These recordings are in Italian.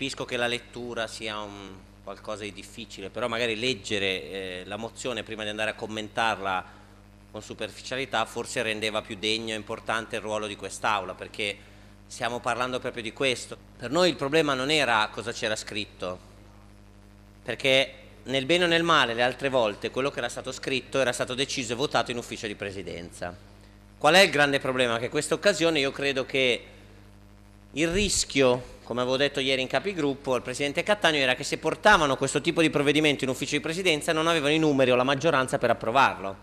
Capisco che la lettura sia un qualcosa di difficile, però magari leggere eh, la mozione prima di andare a commentarla con superficialità forse rendeva più degno e importante il ruolo di quest'Aula, perché stiamo parlando proprio di questo. Per noi il problema non era cosa c'era scritto, perché nel bene o nel male le altre volte quello che era stato scritto era stato deciso e votato in ufficio di presidenza. Qual è il grande problema? Che in questa occasione io credo che il rischio, come avevo detto ieri in capigruppo al Presidente Cattaneo, era che se portavano questo tipo di provvedimento in ufficio di Presidenza non avevano i numeri o la maggioranza per approvarlo.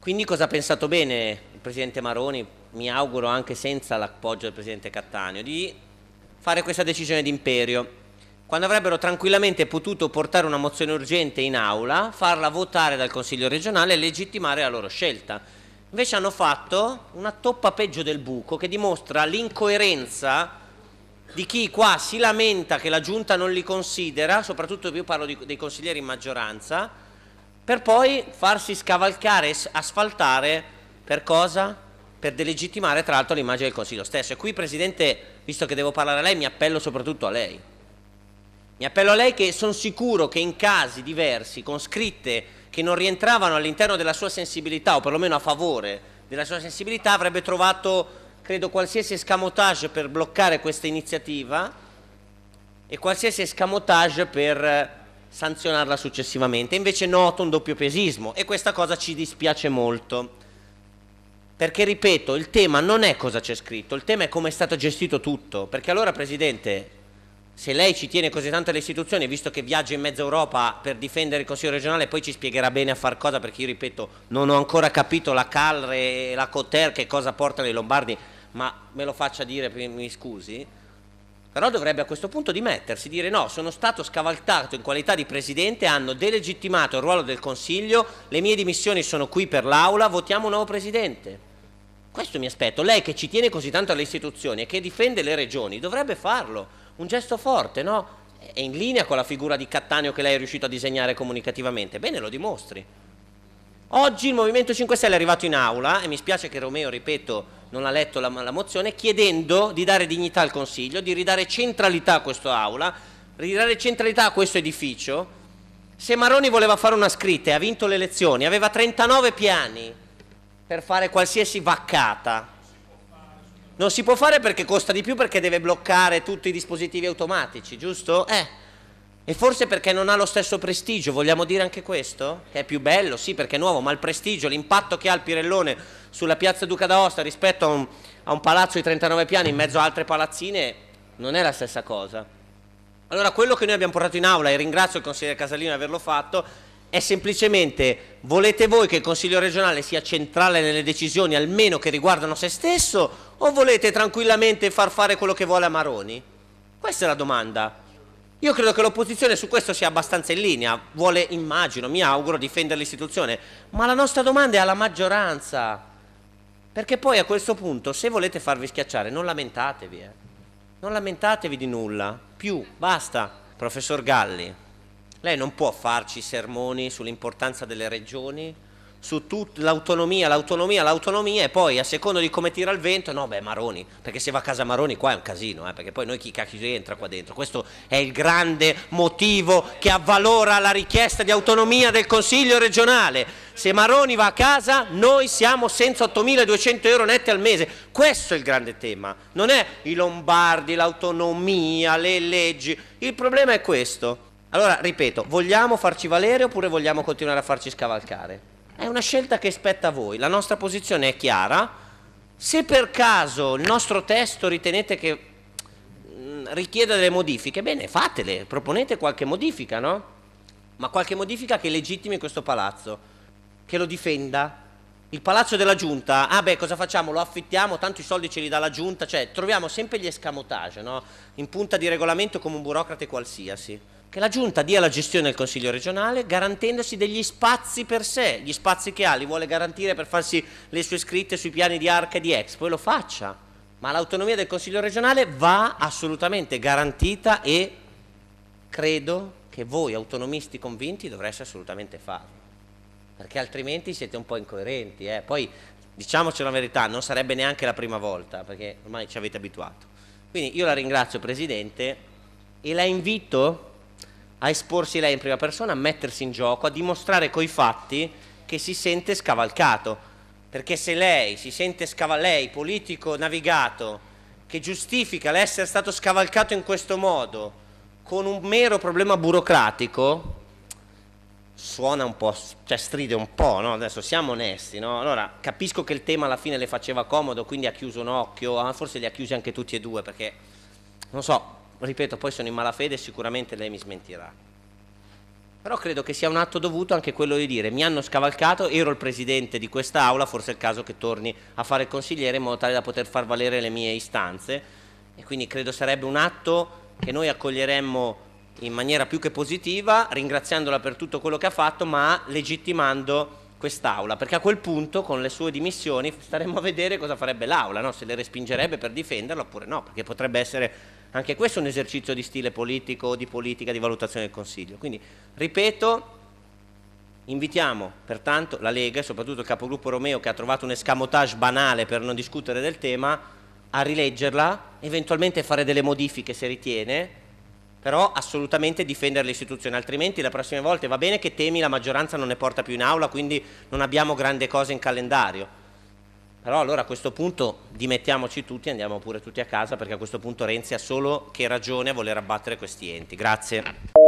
Quindi cosa ha pensato bene il Presidente Maroni, mi auguro anche senza l'appoggio del Presidente Cattaneo, di fare questa decisione d'imperio? Quando avrebbero tranquillamente potuto portare una mozione urgente in aula, farla votare dal Consiglio regionale e legittimare la loro scelta Invece hanno fatto una toppa peggio del buco che dimostra l'incoerenza di chi qua si lamenta che la giunta non li considera, soprattutto io parlo di, dei consiglieri in maggioranza, per poi farsi scavalcare e asfaltare per cosa? Per delegittimare tra l'altro l'immagine del Consiglio stesso. E qui Presidente, visto che devo parlare a lei, mi appello soprattutto a lei. Mi appello a lei che sono sicuro che in casi diversi, con scritte che non rientravano all'interno della sua sensibilità o perlomeno a favore della sua sensibilità avrebbe trovato credo qualsiasi escamotage per bloccare questa iniziativa e qualsiasi escamotage per eh, sanzionarla successivamente. Invece noto un doppio pesismo e questa cosa ci dispiace molto. Perché ripeto, il tema non è cosa c'è scritto, il tema è come è stato gestito tutto. Perché allora, Presidente, se lei ci tiene così tanto alle istituzioni, visto che viaggia in mezzo Europa per difendere il Consiglio regionale, poi ci spiegherà bene a far cosa, perché io ripeto, non ho ancora capito la Calre e la Coter che cosa portano i Lombardi, ma me lo faccia dire, mi scusi. Però dovrebbe a questo punto dimettersi, dire no, sono stato scavaltato in qualità di Presidente, hanno delegittimato il ruolo del Consiglio, le mie dimissioni sono qui per l'Aula, votiamo un nuovo Presidente. Questo mi aspetto. Lei che ci tiene così tanto alle istituzioni e che difende le regioni dovrebbe farlo un gesto forte, no? È in linea con la figura di Cattaneo che lei è riuscito a disegnare comunicativamente. Bene, lo dimostri. Oggi il Movimento 5 Stelle è arrivato in aula, e mi spiace che Romeo, ripeto, non ha letto la, la mozione, chiedendo di dare dignità al Consiglio, di ridare centralità a questa aula, ridare centralità a questo edificio. Se Maroni voleva fare una scritta e ha vinto le elezioni, aveva 39 piani per fare qualsiasi vaccata, non si può fare perché costa di più perché deve bloccare tutti i dispositivi automatici, giusto? Eh. E forse perché non ha lo stesso prestigio, vogliamo dire anche questo? Che è più bello, sì, perché è nuovo, ma il prestigio, l'impatto che ha il Pirellone sulla piazza Duca d'Aosta rispetto a un, a un palazzo di 39 piani in mezzo a altre palazzine non è la stessa cosa. Allora, quello che noi abbiamo portato in aula, e ringrazio il consigliere Casalino di averlo fatto, è semplicemente volete voi che il Consiglio regionale sia centrale nelle decisioni almeno che riguardano se stesso o volete tranquillamente far fare quello che vuole a Maroni? Questa è la domanda. Io credo che l'opposizione su questo sia abbastanza in linea, vuole, immagino, mi auguro, difendere l'istituzione, ma la nostra domanda è alla maggioranza, perché poi a questo punto se volete farvi schiacciare non lamentatevi, eh. non lamentatevi di nulla, più, basta, professor Galli. Lei non può farci sermoni sull'importanza delle regioni, su tutta l'autonomia, l'autonomia, l'autonomia e poi a seconda di come tira il vento, no beh Maroni, perché se va a casa Maroni qua è un casino, eh, perché poi noi chi cacchio entra qua dentro, questo è il grande motivo che avvalora la richiesta di autonomia del Consiglio regionale, se Maroni va a casa noi siamo senza 8.200 euro netti al mese, questo è il grande tema, non è i Lombardi, l'autonomia, le leggi, il problema è questo, allora, ripeto, vogliamo farci valere oppure vogliamo continuare a farci scavalcare? È una scelta che spetta a voi, la nostra posizione è chiara. Se per caso il nostro testo ritenete che mm, richieda delle modifiche, bene, fatele, proponete qualche modifica, no? Ma qualche modifica che legittimi questo palazzo, che lo difenda. Il palazzo della giunta, ah beh, cosa facciamo? Lo affittiamo, tanto i soldi ce li dà la giunta, cioè troviamo sempre gli escamotage, no? In punta di regolamento come un burocrate qualsiasi che la Giunta dia la gestione al Consiglio regionale garantendosi degli spazi per sé, gli spazi che ha, li vuole garantire per farsi le sue scritte sui piani di Arca e di Expo e lo faccia, ma l'autonomia del Consiglio regionale va assolutamente garantita e credo che voi autonomisti convinti dovreste assolutamente farlo, perché altrimenti siete un po' incoerenti, eh? poi diciamoci la verità, non sarebbe neanche la prima volta, perché ormai ci avete abituato. Quindi io la ringrazio Presidente e la invito a esporsi lei in prima persona, a mettersi in gioco, a dimostrare coi fatti che si sente scavalcato. Perché se lei si sente scavalcato, lei politico navigato, che giustifica l'essere stato scavalcato in questo modo, con un mero problema burocratico, suona un po', cioè stride un po', no? Adesso siamo onesti, no? Allora, capisco che il tema alla fine le faceva comodo, quindi ha chiuso un occhio, ah, forse li ha chiusi anche tutti e due, perché, non so, ripeto, poi sono in malafede e sicuramente lei mi smentirà. Però credo che sia un atto dovuto anche quello di dire mi hanno scavalcato, ero il presidente di questa aula, forse è il caso che torni a fare consigliere in modo tale da poter far valere le mie istanze e quindi credo sarebbe un atto che noi accoglieremmo in maniera più che positiva, ringraziandola per tutto quello che ha fatto, ma legittimando quest'Aula, perché a quel punto con le sue dimissioni staremmo a vedere cosa farebbe l'Aula, no? se le respingerebbe per difenderla oppure no, perché potrebbe essere anche questo un esercizio di stile politico, di politica, di valutazione del Consiglio. Quindi, ripeto, Invitiamo pertanto la Lega e soprattutto il capogruppo Romeo che ha trovato un escamotage banale per non discutere del tema a rileggerla, eventualmente fare delle modifiche se ritiene, però assolutamente difendere le istituzioni, altrimenti la prossima volta va bene che temi la maggioranza non ne porta più in aula, quindi non abbiamo grandi cose in calendario. Però allora a questo punto dimettiamoci tutti e andiamo pure tutti a casa perché a questo punto Renzi ha solo che ragione a voler abbattere questi enti. Grazie.